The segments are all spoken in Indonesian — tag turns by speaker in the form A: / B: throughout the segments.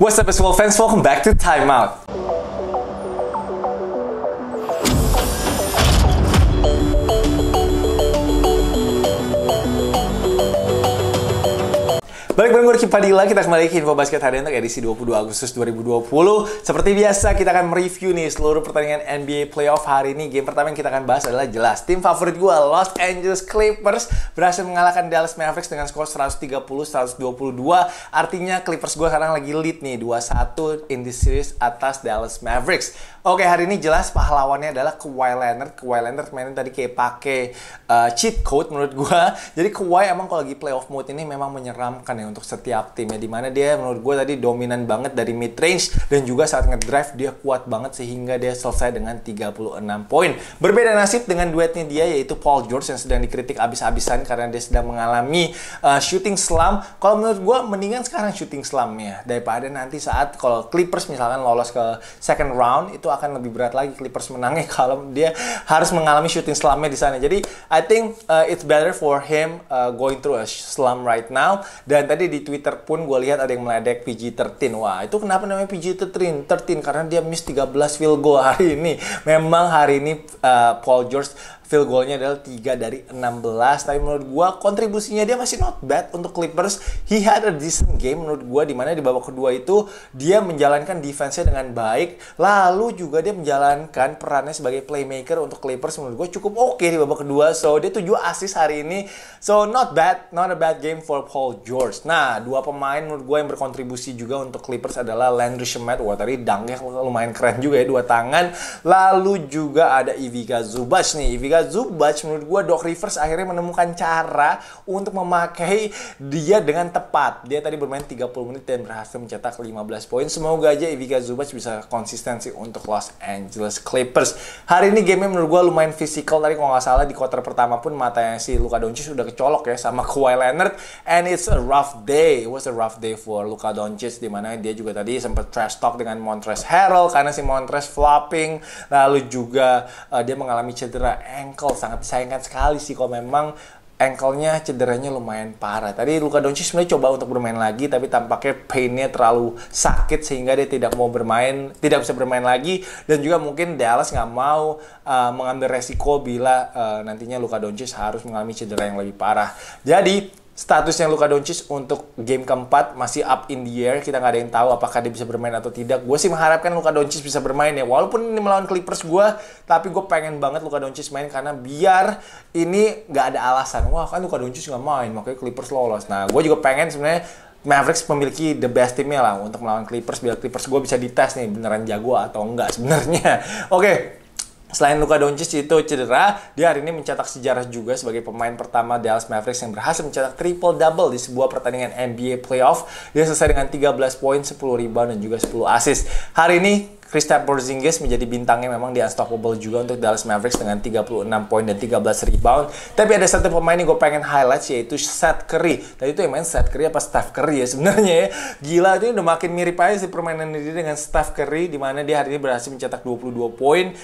A: What's up, as well, fans? Welcome back to Timeout. baik bang gue Padilla, kita kembali ke Info Basket hari ini untuk edisi 22 Agustus 2020. Seperti biasa, kita akan mereview nih seluruh pertandingan NBA Playoff hari ini. Game pertama yang kita akan bahas adalah jelas. Tim favorit gue, Los Angeles Clippers, berhasil mengalahkan Dallas Mavericks dengan skor 130-122. Artinya Clippers gue sekarang lagi lead nih, 2-1 in the series atas Dallas Mavericks. Oke, hari ini jelas pahlawannya adalah Kawhi Leonard. Kawhi Leonard mainin tadi kayak pake uh, cheat code menurut gue. Jadi Kawhi emang kalau lagi playoff mode ini memang menyeramkan ya untuk setiap timnya mana dia menurut gue tadi dominan banget dari mid range dan juga saat ngedrive dia kuat banget sehingga dia selesai dengan 36 poin. Berbeda nasib dengan duetnya dia yaitu Paul George yang sedang dikritik abis-abisan karena dia sedang mengalami uh, shooting slump. Kalau menurut gue mendingan sekarang shooting slumpnya daripada nanti saat kalau Clippers misalkan lolos ke second round itu akan lebih berat lagi Clippers menangnya kalau dia harus mengalami shooting slumpnya di sana. Jadi I think uh, it's better for him uh, going through a slump right now dan tadi tadi di Twitter pun gue lihat ada yang meledek PG-13. Wah, itu kenapa namanya PG-13? 13 karena dia miss 13 field goal hari ini. Memang hari ini uh, Paul George field goalnya adalah 3 dari 16 tapi menurut gue kontribusinya dia masih not bad untuk Clippers he had a decent game menurut gue dimana di babak kedua itu dia menjalankan defense-nya dengan baik lalu juga dia menjalankan perannya sebagai playmaker untuk Clippers menurut gue cukup oke okay di babak kedua so dia 7 assist hari ini so not bad not a bad game for Paul George nah dua pemain menurut gue yang berkontribusi juga untuk Clippers adalah Landry Shamet wah tadi dangnya lumayan keren juga ya dua tangan lalu juga ada Ivica Zubac nih Ivica Zubac menurut gue Doc Rivers akhirnya menemukan cara untuk memakai dia dengan tepat. Dia tadi bermain 30 menit dan berhasil mencetak 15 poin. Semoga aja Ivica Zubac bisa konsistensi untuk Los Angeles Clippers. Hari ini game menurut gue lumayan fisikal tadi kalau nggak salah di quarter pertama pun mata yang si Luka Doncic sudah kecolok ya sama Kawhi Leonard and it's a rough day. It was a rough day for Luka Doncic di mana dia juga tadi sempat trash talk dengan Montres Harrell karena si Montres flopping lalu juga uh, dia mengalami cedera ankle ankle sangat disayangkan sekali sih kalau memang ankle-nya cederanya lumayan parah. Tadi Luka Doncic sebenarnya coba untuk bermain lagi tapi tampaknya pain-nya terlalu sakit sehingga dia tidak mau bermain, tidak bisa bermain lagi dan juga mungkin Dallas nggak mau uh, mengambil resiko bila uh, nantinya Luka Doncic harus mengalami cedera yang lebih parah. Jadi status yang Luka Doncic untuk game keempat masih up in the air. Kita nggak ada yang tahu apakah dia bisa bermain atau tidak. Gue sih mengharapkan Luka Doncic bisa bermain ya. Walaupun ini melawan Clippers gue, tapi gue pengen banget Luka Doncic main karena biar ini nggak ada alasan. Wah kan Luka Doncic nggak main, makanya Clippers lolos. Nah, gue juga pengen sebenarnya Mavericks memiliki the best timnya lah untuk melawan Clippers biar Clippers gue bisa dites nih beneran jago atau enggak sebenarnya. Oke, okay. Selain Luka Doncic itu cedera, dia hari ini mencetak sejarah juga sebagai pemain pertama Dallas Mavericks yang berhasil mencetak triple-double di sebuah pertandingan NBA playoff. Dia selesai dengan 13 poin, 10 rebound, dan juga 10 assist. Hari ini Kristaps Porzingis menjadi bintangnya memang di unstoppable juga untuk Dallas Mavericks dengan 36 poin dan 13 rebound. Tapi ada satu pemain yang gue pengen highlight yaitu Seth Curry. Tadi itu yang main Seth Curry apa Steph Curry ya sebenarnya ya. Gila itu udah makin mirip aja sih permainan ini dengan Steph Curry di mana dia hari ini berhasil mencetak 22 poin, 9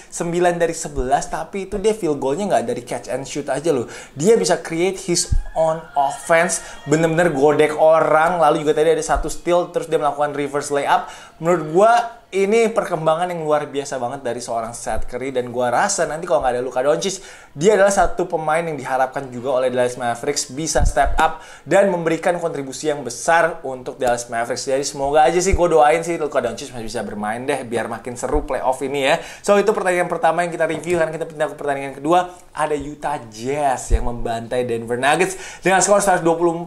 A: dari 11 tapi itu dia field goalnya nggak dari catch and shoot aja loh. Dia bisa create his own offense, bener-bener godek orang. Lalu juga tadi ada satu steal terus dia melakukan reverse layup. Menurut gue ini perkembangan yang luar biasa banget dari seorang Seth Curry dan gua rasa nanti kalau nggak ada Luka Doncic dia adalah satu pemain yang diharapkan juga oleh Dallas Mavericks bisa step up dan memberikan kontribusi yang besar untuk Dallas Mavericks jadi semoga aja sih gue doain sih Luka Doncic masih bisa bermain deh biar makin seru playoff ini ya so itu pertandingan pertama yang kita review karena kita pindah ke pertandingan kedua ada Utah Jazz yang membantai Denver Nuggets dengan skor 124-87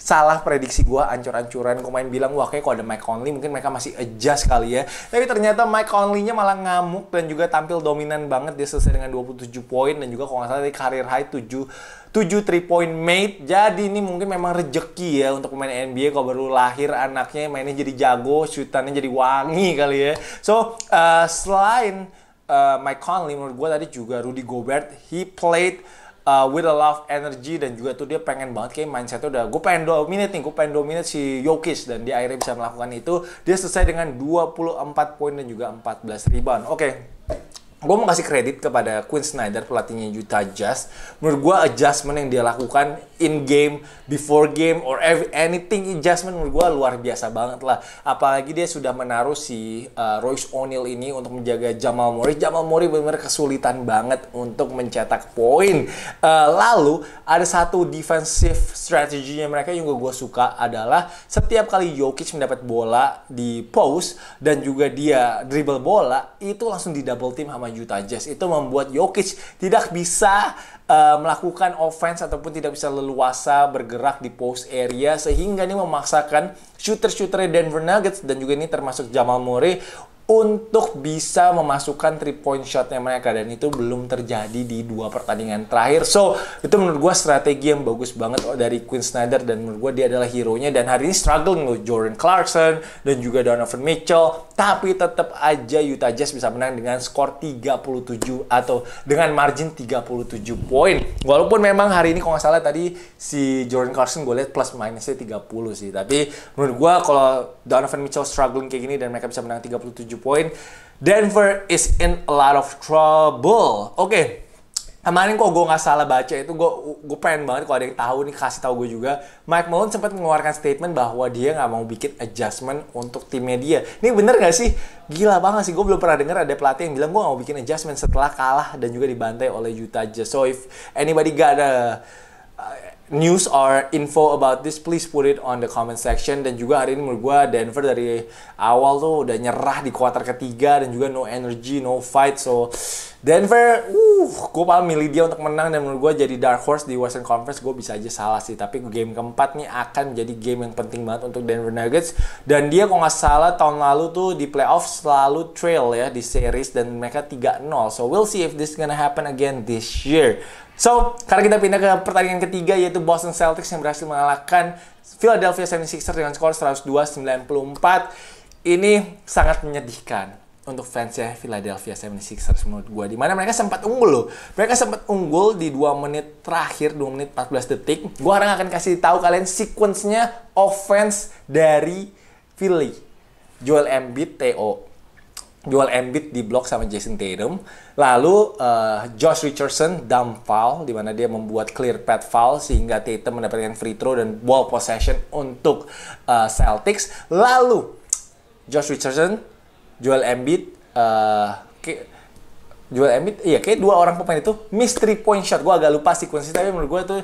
A: salah prediksi gue ancur-ancuran main bilang wah kayak kalau ada Mike Conley mungkin mereka masih adjust kali ya. Tapi ternyata Mike Conley-nya malah ngamuk dan juga tampil dominan banget. Dia selesai dengan 27 poin dan juga kalau nggak salah dari karir high 7 7 3 point made. Jadi ini mungkin memang rejeki ya untuk pemain NBA kalau baru lahir anaknya mainnya jadi jago, shootannya jadi wangi kali ya. So, uh, selain uh, Mike Conley menurut gue tadi juga Rudy Gobert, he played uh, with a lot of energy dan juga tuh dia pengen banget kayak mindsetnya udah gue pengen dominate nih gue pengen dominate si Jokic dan dia akhirnya bisa melakukan itu dia selesai dengan 24 poin dan juga 14 ribuan. oke okay gue mau kasih kredit kepada Quinn Snyder pelatihnya Utah Jazz menurut gue adjustment yang dia lakukan in game before game or anything adjustment menurut gue luar biasa banget lah apalagi dia sudah menaruh si uh, Royce O'Neal ini untuk menjaga Jamal Murray Jamal Murray benar-benar kesulitan banget untuk mencetak poin uh, lalu ada satu defensive strateginya mereka yang gue suka adalah setiap kali Jokic mendapat bola di post dan juga dia dribble bola itu langsung di double team sama juta Jazz itu membuat Jokic tidak bisa uh, melakukan offense ataupun tidak bisa leluasa bergerak di post area sehingga ini memaksakan shooter shooter Denver Nuggets dan juga ini termasuk Jamal Murray untuk bisa memasukkan three point shotnya mereka dan itu belum terjadi di dua pertandingan terakhir. So itu menurut gue strategi yang bagus banget oh, dari Quinn Snyder dan menurut gue dia adalah hero nya dan hari ini struggle loh Jordan Clarkson dan juga Donovan Mitchell tapi tetap aja Utah Jazz bisa menang dengan skor 37 atau dengan margin 37 poin. Walaupun memang hari ini kalau nggak salah tadi si Jordan Clarkson gue lihat plus minusnya 30 sih tapi menurut gue kalau Donovan Mitchell struggling kayak gini dan mereka bisa menang 37 poin. Denver is in a lot of trouble. Oke, okay. kemarin kok gue nggak salah baca itu gue gue pengen banget kalau ada yang tahu nih kasih tahu gue juga. Mike Malone sempat mengeluarkan statement bahwa dia nggak mau bikin adjustment untuk timnya dia. Ini bener nggak sih? Gila banget sih. Gue belum pernah dengar ada pelatih yang bilang gue nggak mau bikin adjustment setelah kalah dan juga dibantai oleh Utah Jazz. So if anybody got a news or info about this, please put it on the comment section. Dan juga hari ini menurut gue Denver dari awal tuh udah nyerah di kuarter ketiga dan juga no energy, no fight. So Denver, uh, gue paling milih dia untuk menang dan menurut gue jadi dark horse di Western Conference gue bisa aja salah sih. Tapi game keempat nih akan menjadi game yang penting banget untuk Denver Nuggets. Dan dia kok nggak salah tahun lalu tuh di playoff selalu trail ya di series dan mereka 3-0. So we'll see if this gonna happen again this year. So, karena kita pindah ke pertandingan ketiga yaitu Boston Celtics yang berhasil mengalahkan Philadelphia 76ers dengan skor 102-94. Ini sangat menyedihkan untuk fansnya Philadelphia 76ers menurut gue. Dimana mereka sempat unggul loh. Mereka sempat unggul di 2 menit terakhir, 2 menit 14 detik. Gue orang akan kasih tahu kalian sequence-nya offense dari Philly. Joel Embiid, TO. Joel Embiid diblok sama Jason Tatum. Lalu uh, Josh Richardson dump foul di mana dia membuat clear path foul sehingga Tatum mendapatkan free throw dan ball possession untuk uh, Celtics. Lalu Josh Richardson, jual Embiid uh, eh, kayak, Joel Embiid, iya kayak dua orang pemain itu mystery point shot. Gue agak lupa sekuensi tapi menurut gue tuh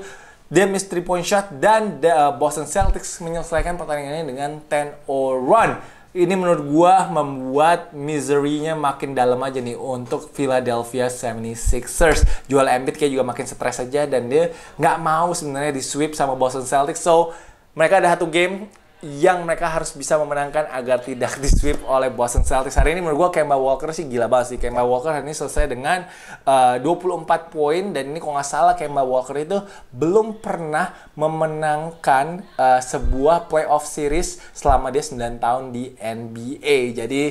A: dia mystery point shot dan the Boston Celtics menyelesaikan pertandingannya dengan 10 or run ini menurut gua membuat misery-nya makin dalam aja nih untuk Philadelphia 76ers. Jual Embiid kayak juga makin stres aja dan dia nggak mau sebenarnya di sweep sama Boston Celtics. So mereka ada satu game yang mereka harus bisa memenangkan agar tidak di sweep oleh Boston Celtics. Hari ini menurut gue Kemba Walker sih gila banget sih. Kemba Walker hari ini selesai dengan eh, uh, 24 poin dan ini kalau nggak salah Kemba Walker itu belum pernah memenangkan uh, sebuah playoff series selama dia 9 tahun di NBA. Jadi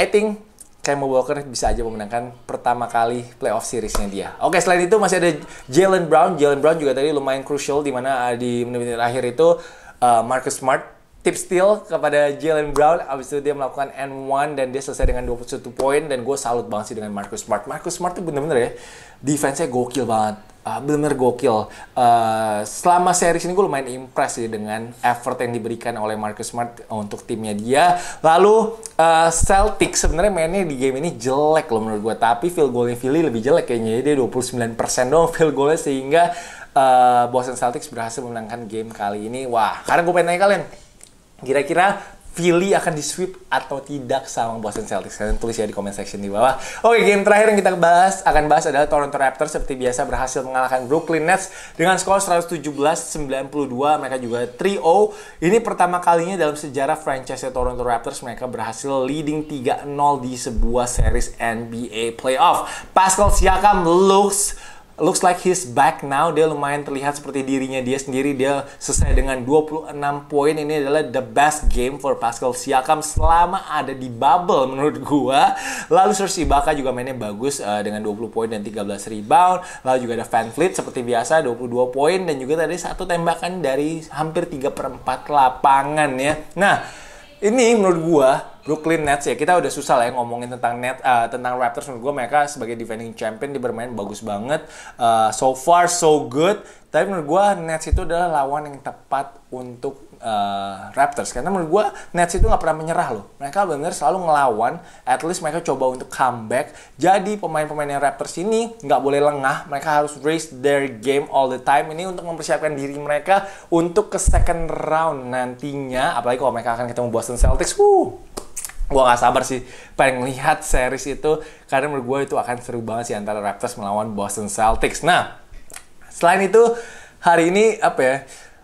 A: I think Kemba Walker bisa aja memenangkan pertama kali playoff seriesnya dia. Oke, selain itu masih ada Jalen Brown. Jalen Brown juga tadi lumayan crucial di mana eh, di menit-menit akhir itu Marcus Smart tip steal kepada Jalen Brown abis itu dia melakukan N1 dan dia selesai dengan 21 poin dan gue salut banget sih dengan Marcus Smart Marcus Smart tuh bener-bener ya defense-nya gokil banget uh, ah, bener gokil uh, selama series ini gue lumayan impress sih dengan effort yang diberikan oleh Marcus Smart untuk timnya dia lalu uh, ah, Celtic sebenarnya mainnya di game ini jelek loh menurut gue tapi field goalnya Philly lebih jelek kayaknya ya. dia 29% dong field goalnya sehingga uh, Boston Celtics berhasil memenangkan game kali ini wah karena gue pengen nanya kalian Kira-kira Philly akan di sweep atau tidak sama Boston Celtics? Kalian tulis ya di comment section di bawah. Oke, game terakhir yang kita bahas akan bahas adalah Toronto Raptors seperti biasa berhasil mengalahkan Brooklyn Nets dengan skor 117-92. Mereka juga 3-0. Ini pertama kalinya dalam sejarah franchise Toronto Raptors mereka berhasil leading 3-0 di sebuah series NBA playoff. Pascal Siakam looks looks like he's back now. Dia lumayan terlihat seperti dirinya dia sendiri. Dia selesai dengan 26 poin. Ini adalah the best game for Pascal Siakam selama ada di bubble menurut gua. Lalu Serge Ibaka juga mainnya bagus uh, dengan 20 poin dan 13 rebound. Lalu juga ada Van Fleet seperti biasa 22 poin dan juga tadi satu tembakan dari hampir 3 per 4 lapangan ya. Nah, ini menurut gua Brooklyn Nets ya kita udah susah lah ya ngomongin tentang net uh, tentang Raptors menurut gue mereka sebagai defending champion di bermain bagus banget uh, so far so good tapi menurut gue Nets itu adalah lawan yang tepat untuk uh, Raptors karena menurut gue Nets itu nggak pernah menyerah loh mereka benar selalu ngelawan at least mereka coba untuk comeback jadi pemain-pemain yang Raptors ini nggak boleh lengah mereka harus raise their game all the time ini untuk mempersiapkan diri mereka untuk ke second round nantinya apalagi kalau mereka akan ketemu Boston Celtics wuh gue gak sabar sih pengen lihat series itu karena menurut gue itu akan seru banget sih antara Raptors melawan Boston Celtics. Nah, selain itu hari ini apa ya?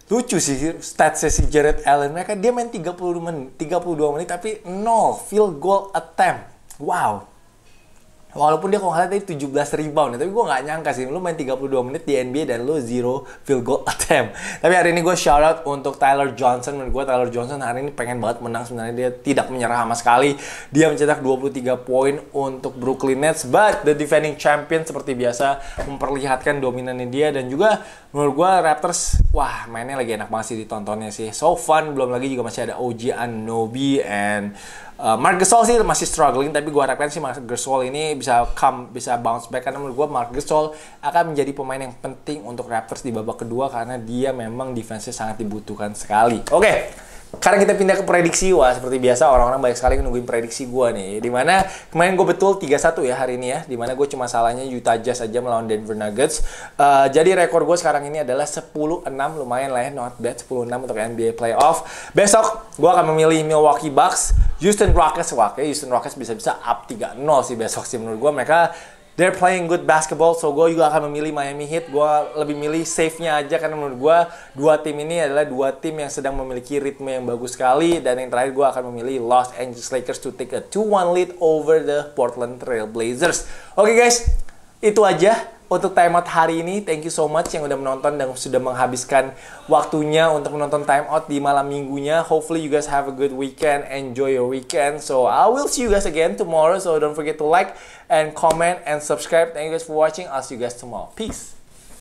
A: Lucu sih statsnya si Jared Allen mereka dia main 30 menit, 32 menit tapi 0 field goal attempt. Wow, walaupun dia kalau nggak tadi 17 rebound ya, tapi gue nggak nyangka sih lu main 32 menit di NBA dan lu zero field goal attempt tapi hari ini gue shout out untuk Tyler Johnson menurut gue Tyler Johnson hari ini pengen banget menang sebenarnya dia tidak menyerah sama sekali dia mencetak 23 poin untuk Brooklyn Nets but the defending champion seperti biasa memperlihatkan dominannya dia dan juga menurut gue Raptors wah mainnya lagi enak banget sih ditontonnya sih so fun belum lagi juga masih ada OG Anobi and Uh, Mark Gasol sih masih struggling tapi gue harapkan sih Mark Gasol ini bisa come bisa bounce back karena menurut gue Mark Gasol akan menjadi pemain yang penting untuk Raptors di babak kedua karena dia memang defense sangat dibutuhkan sekali. Oke. Okay. Sekarang kita pindah ke prediksi wah seperti biasa orang-orang banyak sekali nungguin prediksi gue nih. Dimana kemarin gue betul 3-1 ya hari ini ya. Dimana gue cuma salahnya Utah Jazz aja melawan Denver Nuggets. Uh, jadi rekor gue sekarang ini adalah 10-6 lumayan lah ya not bad 10-6 untuk NBA playoff. Besok gue akan memilih Milwaukee Bucks, Houston Rockets. Wah Houston Rockets bisa-bisa up 3-0 sih besok sih menurut gue mereka they're playing good basketball so gue juga akan memilih Miami Heat gue lebih milih safe-nya aja karena menurut gue dua tim ini adalah dua tim yang sedang memiliki ritme yang bagus sekali dan yang terakhir gue akan memilih Los Angeles Lakers to take a 2-1 lead over the Portland Trail Blazers oke okay, guys itu aja untuk time out hari ini. Thank you so much yang udah menonton dan sudah menghabiskan waktunya untuk menonton time out di malam minggunya. Hopefully you guys have a good weekend. Enjoy your weekend. So I will see you guys again tomorrow. So don't forget to like and comment and subscribe. Thank you guys for watching. I'll see you guys tomorrow. Peace.